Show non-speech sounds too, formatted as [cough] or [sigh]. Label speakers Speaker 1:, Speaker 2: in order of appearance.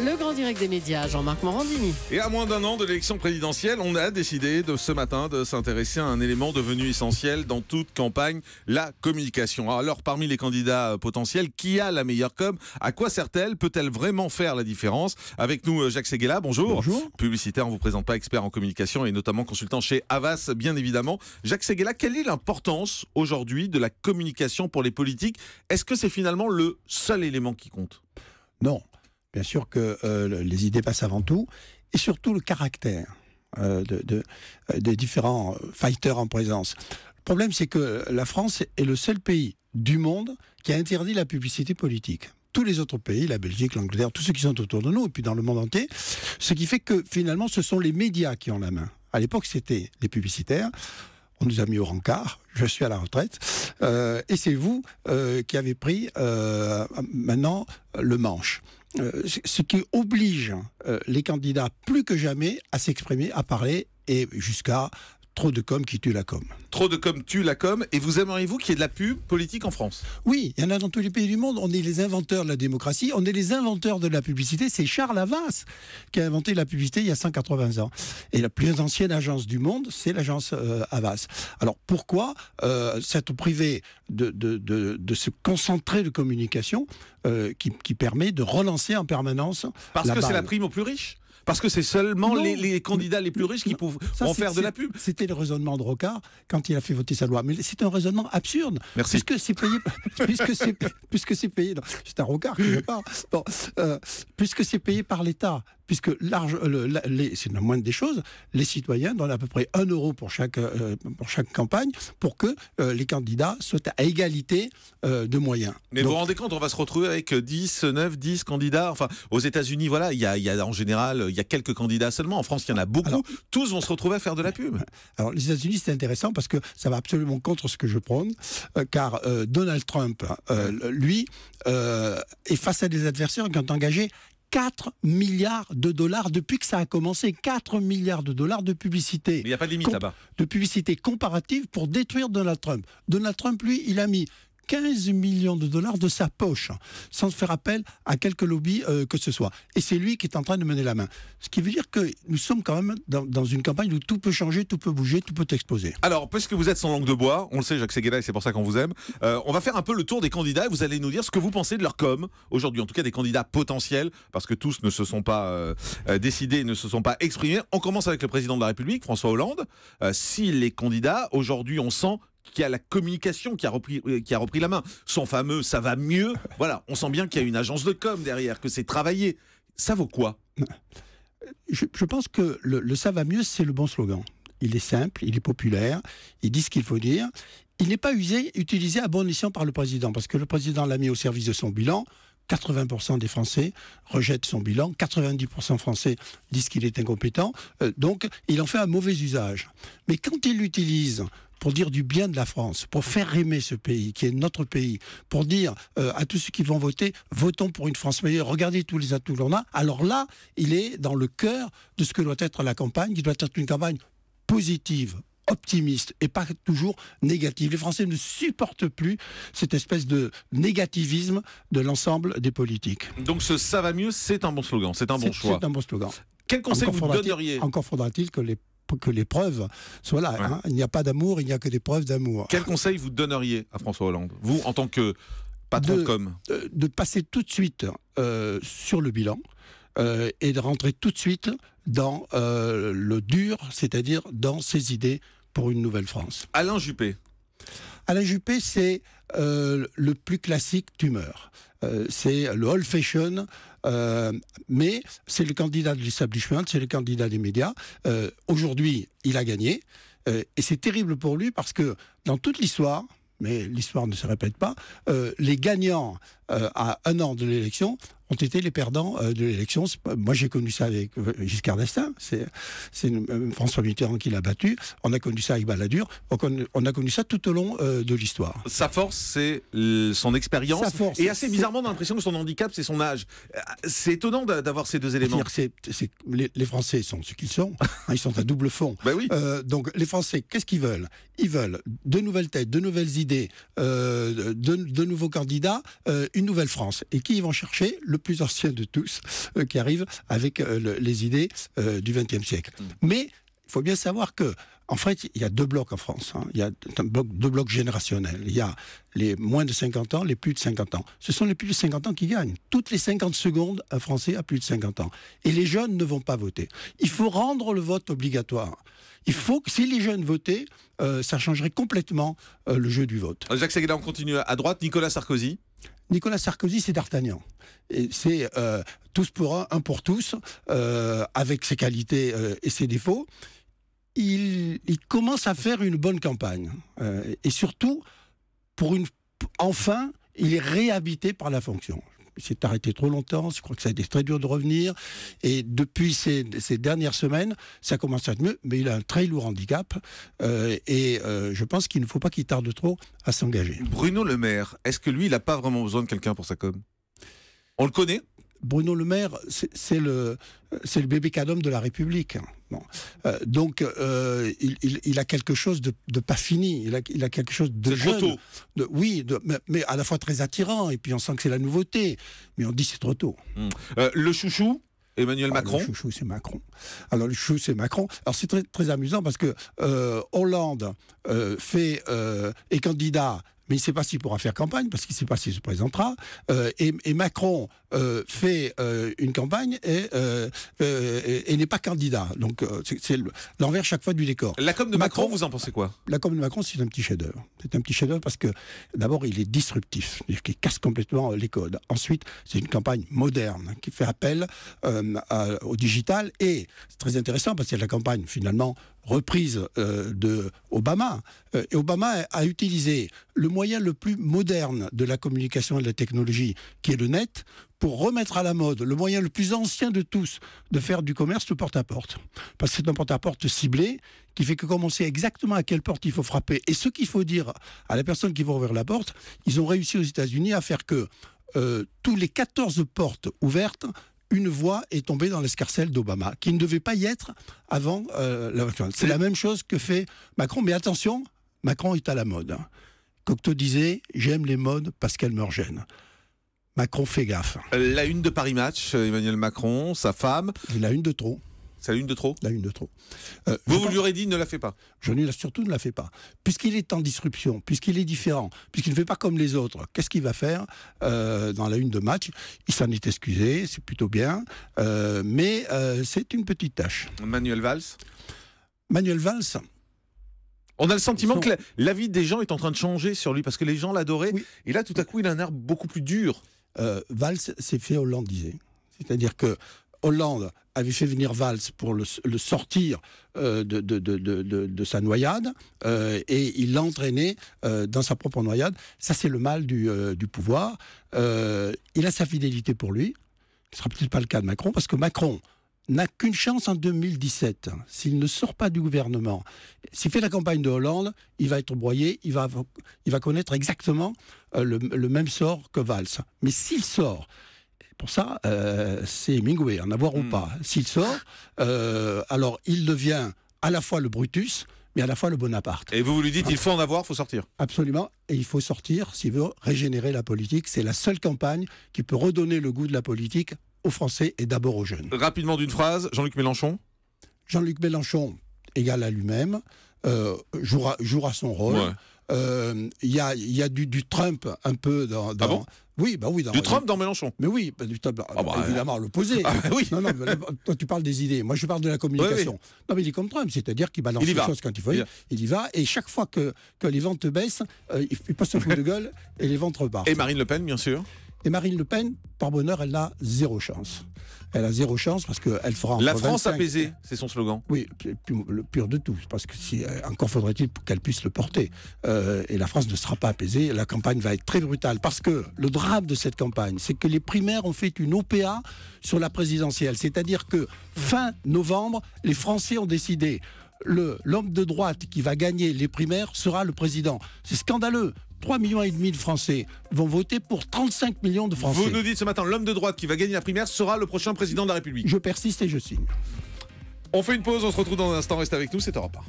Speaker 1: Le grand direct des médias, Jean-Marc Morandini.
Speaker 2: Et à moins d'un an de l'élection présidentielle, on a décidé de ce matin de s'intéresser à un élément devenu essentiel dans toute campagne, la communication. Alors parmi les candidats euh, potentiels, qui a la meilleure com À quoi sert-elle Peut-elle vraiment faire la différence Avec nous euh, Jacques Seguela, bonjour. Bonjour. Publicitaire, on vous présente pas expert en communication et notamment consultant chez Avas, bien évidemment. Jacques Seguela, quelle est l'importance aujourd'hui de la communication pour les politiques Est-ce que c'est finalement le seul élément qui compte
Speaker 1: Non. Bien sûr que euh, les idées passent avant tout, et surtout le caractère euh, de, euh, des différents fighters en présence. Le problème, c'est que la France est le seul pays du monde qui a interdit la publicité politique. Tous les autres pays, la Belgique, l'Angleterre, tous ceux qui sont autour de nous, et puis dans le monde entier, ce qui fait que finalement, ce sont les médias qui ont la main. À l'époque, c'était les publicitaires. On nous a mis au rencard. Je suis à la retraite. et c'est vous qui avez pris maintenant le manche. Euh, ce qui oblige euh, les candidats plus que jamais à s'exprimer, à parler et jusqu'à Trop de com qui tue la com.
Speaker 2: Trop de com tue la com. Et vous aimeriez-vous qu'il y ait de la pub politique en France
Speaker 1: Oui, il y en a dans tous les pays du monde. On est les inventeurs de la démocratie, on est les inventeurs de la publicité. C'est Charles Havas qui a inventé la publicité il y a 180 ans. Et la plus ancienne agence du monde, c'est l'agence euh, Havas. Alors pourquoi euh, s'être privé de, de, de, ce concentré de communication euh, qui, permet de relancer en permanence Parce que c'est la prime aux plus riches parce que c'est seulement les, candidats les plus riches qui peuvent faire de la pub. C'était le raisonnement de Rocard quand il a fait voter sa loi. Mais c'est un raisonnement absurde. Merci. Puisque c'est payé. puisque c'est payé. C'est un Rocard qui euh, puisque c'est payé par l'État puisque large, euh, la, c'est moindre des choses, les citoyens donnent à peu près 1 euro pour chaque, euh, pour chaque campagne pour que euh, les candidats soient à égalité de moyens.
Speaker 2: Mais vous vous rendez compte, on va se retrouver avec 10, 9, 10 candidats. Enfin, aux États-Unis, voilà, il y a, en général, il y a quelques candidats seulement. En France, il y en a beaucoup. Tous vont se
Speaker 1: retrouver à faire de la pub. [laughs] Alors, les États-Unis, c'est intéressant parce que ça va absolument contre ce que je prône, car Donald Trump, lui, est face à des adversaires qui ont engagé 4 milliards de dollars depuis que ça a commencé. 4 milliards de dollars de publicité. il n'y a pas de limite là-bas. De publicité comparative pour détruire Donald Trump. Donald Trump, lui, il a mis 15 millions de dollars de sa poche, hein, sans faire appel à quelques lobbies euh, que ce soit. Et c'est lui qui est en train de mener la main. Ce qui veut dire que nous sommes quand même dans, une campagne où tout peut changer, tout peut bouger, tout peut exploser.
Speaker 2: Alors, puisque vous êtes sans langue de bois, on le sait, Jacques Seguela, et c'est pour ça qu'on vous aime, euh, on va faire un peu le tour des candidats et vous allez nous dire ce que vous pensez de leur com aujourd'hui, en tout cas des candidats potentiels, parce que tous ne se sont pas euh, décidés, ne se sont pas exprimés. On commence avec le président de la République, François Hollande. si les candidats, aujourd'hui, on sent qui a la communication qui a repris euh, qui a repris la main. Son fameux ça va mieux. [laughs] Voilà, on sent bien qu'il y a une agence de com derrière, que c'est travaillé.
Speaker 1: Ça vaut quoi je, pense que le, ça va mieux, c'est le bon slogan. Il est simple, il est populaire, il dit ce qu'il faut dire. Il n'est pas usé, utilisé à bon escient par le président, parce que le président l'a mis au service de son bilan. 80% des Français rejettent son bilan, 90% Français disent qu'il est incompétent, euh, donc il en fait un mauvais usage. Mais quand il l'utilise pour dire du bien de la France, pour faire aimer ce pays qui est notre pays, pour dire euh, à tous ceux qui vont voter, votons pour une France meilleure, regardez tous les atouts que l'on a, alors là, il est dans le cœur de ce que doit être la campagne, qui doit être une campagne positive, optimiste et pas toujours négative. Les Français ne supportent plus cette espèce de négativisme de l'ensemble des politiques.
Speaker 2: Donc ce ça va mieux, c'est un bon slogan, c'est un bon choix. C'est un bon slogan. Quel conseil vous donneriez
Speaker 1: Encore faudra-t-il que les que les preuves soient là. Hein. Il n'y a pas d'amour, il n'y a que des preuves d'amour.
Speaker 2: Quel conseil vous donneriez à François Hollande Vous, en tant que patron de, de com
Speaker 1: euh, de, passer tout de suite euh, sur le bilan euh, et de rentrer tout de suite dans le dur, c'est-à-dire dans ses idées pour une nouvelle France. Alain Juppé Alain Juppé, c'est le plus classique tumeur. c'est le old fashion euh, mais c'est le candidat de l'establishment, c'est le candidat des médias. Euh, aujourd'hui, il a gagné. Euh, et c'est terrible pour lui parce que dans toute l'histoire, mais l'histoire ne se répète pas, les gagnants à un an de l'élection ont été les perdants euh, de l'élection. Moi, j'ai connu ça avec euh, Giscard d'Estaing. C'est, euh, François Mitterrand qui l'a battu. On a connu ça avec Balladur. On, a connu ça tout au long de l'histoire.
Speaker 2: Sa force, c'est son expérience. Et assez bizarrement, on a l'impression que son handicap, c'est son âge. C'est étonnant d'avoir ces deux éléments.
Speaker 1: les, Français sont ce qu'ils sont. Hein, ils sont à double fond. [laughs] Ben oui. donc, les Français, qu'est-ce qu'ils veulent Ils veulent de nouvelles têtes, de nouvelles idées, de, nouveaux candidats, une nouvelle France. Et qui ils vont chercher le plus ancien de tous, euh, qui arrive avec euh, les idées euh, du XXe siècle. Mm. Mais il faut bien savoir que, en fait, il y a deux blocs en France. Hein. Il y a deux blocs générationnels. Il y a les moins de 50 ans, les plus de 50 ans. Ce sont les plus de 50 ans qui gagnent. Toutes les 50 secondes, un Français a plus de 50 ans. Et les jeunes ne vont pas voter. Il faut rendre le vote obligatoire. Il faut que si les jeunes votaient, ça changerait complètement le jeu du vote.
Speaker 2: Jacques Seguela, on continue à droite. Nicolas Sarkozy.
Speaker 1: Nicolas Sarkozy, c'est D'Artagnan. C'est euh, tous pour un, un pour tous, euh, avec ses qualités euh, et ses défauts. Il, il, commence à faire une bonne campagne. et surtout, pour une, enfin, il est réhabité par la fonction il s'est arrêté trop longtemps, je crois que ça a été très dur de revenir. Et depuis ces, dernières semaines, ça commence à être mieux, mais il a un très lourd handicap. Euh, et euh, je pense qu'il ne faut pas qu'il tarde trop à s'engager.
Speaker 2: Bruno Le Maire, est-ce que lui, il n'a pas vraiment besoin de quelqu'un pour sa com On le connaît
Speaker 1: Bruno Le Maire, c'est le, bébé cadom de la République. Euh, donc, euh, il, a quelque chose de, pas fini. Il a, quelque chose de jeune. Trop De, oui, mais, à la fois très attirant. Et puis, on sent que c'est la nouveauté. Mais on dit c'est trop tôt. Hmm. Euh, le chouchou,
Speaker 2: Emmanuel ah, Macron. le
Speaker 1: chouchou, c'est Macron. Alors le chouchou, c'est Macron. Alors c'est très, amusant parce que Hollande fait est candidat mais il ne sait pas s'il pourra faire campagne parce qu'il ne sait pas s'il se présentera. Euh, et, Macron euh, fait euh, une campagne et, n'est pas candidat. Donc c'est l'envers chaque fois du décor. La com de Macron, vous en pensez quoi La com de Macron, c'est un petit chef-d'œuvre. C'est un petit chef-d'œuvre parce que d'abord, il est disruptif, c'est-à-dire qu'il casse complètement les codes. Ensuite, c'est une campagne moderne qui fait appel au digital et c'est très intéressant parce que la campagne finalement reprise euh, de Obama. Euh, et Obama a utilisé le moyen le plus moderne de la communication et de la technologie, qui est le net, pour remettre à la mode le moyen le plus ancien de tous de faire du commerce, le porte-à-porte. Parce que c'est un porte-à-porte ciblé qui fait que comme on sait exactement à quelle porte il faut frapper et ce qu'il faut dire à la personne qui va ouvrir la porte, ils ont réussi aux États-Unis à faire que euh, tous les 14 portes ouvertes, une voix est tombée dans l'escarcelle d'Obama, qui ne devait pas y être avant euh, la la C'est la même chose que fait Macron, mais attention, Macron est à la mode. Cocteau disait J'aime les modes parce qu'elles me gênent. Macron fait gaffe.
Speaker 2: La une de Paris Match,
Speaker 1: euh, Emmanuel Macron, sa femme. la une de trop. C'est la une de trop La une de trop. Euh, vous, vous lui aurez dit ne la fait pas Je ne, surtout ne la fais pas. Puisqu'il est en disruption, puisqu'il est différent, puisqu'il ne fait pas comme les autres, qu'est-ce qu'il va faire euh, dans la une de match Il s'en est excusé, c'est plutôt bien, euh, mais c'est une petite tâche.
Speaker 2: Manuel Valls Manuel Valls, on a le sentiment que la, vie des gens est en train de changer sur lui parce que les gens
Speaker 1: l'adoraient. Et là, tout à coup, il a un air beaucoup plus dur. Valls s'est fait hollandiser. C'est-à-dire que Hollande avait fait venir Valls pour le, sortir euh, de, sa noyade euh, et il l'entraînait euh, dans sa propre noyade. Ça, c'est le mal du, pouvoir. il a sa fidélité pour lui. Ce ne sera peut-être pas le cas de Macron parce que Macron n'a qu'une chance en 2017. S'il ne sort pas du gouvernement, s'il fait la campagne de Hollande, il va être broyé, il va, connaître exactement le, le même sort que Valls. Mais s'il sort, pour ça, euh, c'est Mingwe, en avoir ou hmm. pas. S'il sort, euh, alors il devient à la fois le Brutus, mais à la fois le Bonaparte.
Speaker 2: Et vous, lui dites, il faut en avoir, il faut sortir.
Speaker 1: Absolument, et il faut sortir s'il veut régénérer la politique. C'est la seule campagne qui peut redonner le goût de la politique aux Français et d'abord aux jeunes. Rapidement d'une phrase, Jean-Luc Mélenchon Jean-Luc Mélenchon, égal à lui-même, euh, jouera, jouera, son rôle. Euh, il y, a, du, Trump un peu dans. Ah oui, bah oui. du Trump dans Mélenchon. Mais oui, ah, ah bah, évidemment, à l'opposé. Bah oui. Non, non, toi, tu parles des idées. Moi, je parle de la communication. Non, mais il est comme Trump, c'est-à-dire qu'il balance les choses quand il faut. Il, y va, et chaque fois que, les ventes baissent, euh, il passe un coup de gueule et les ventes repartent. Et Marine
Speaker 2: Le Pen, bien sûr.
Speaker 1: Et Marine Le Pen, par bonheur, elle a zéro chance. Elle a zéro chance parce qu'elle fera. la France apaisée,
Speaker 2: c'est son slogan.
Speaker 1: Oui, le pur de tout. Parce que euh, encore faudrait-il qu'elle puisse le porter. Euh, et la France ne sera pas apaisée. La campagne va être très brutale. Parce que le drame de cette campagne, c'est que les primaires ont fait une OPA sur la présidentielle. C'est-à-dire que fin novembre, les Français ont décidé l'homme de droite qui va gagner les primaires sera le président. C'est scandaleux. 3,5 millions et demi de Français vont voter pour 35 millions de Français. Vous nous
Speaker 2: dites ce matin, l'homme de droite qui va gagner la primaire sera le prochain président de la République. Je
Speaker 1: persiste et je
Speaker 2: signe. On fait une pause, on se retrouve dans un instant, restez avec nous, c'est au repas.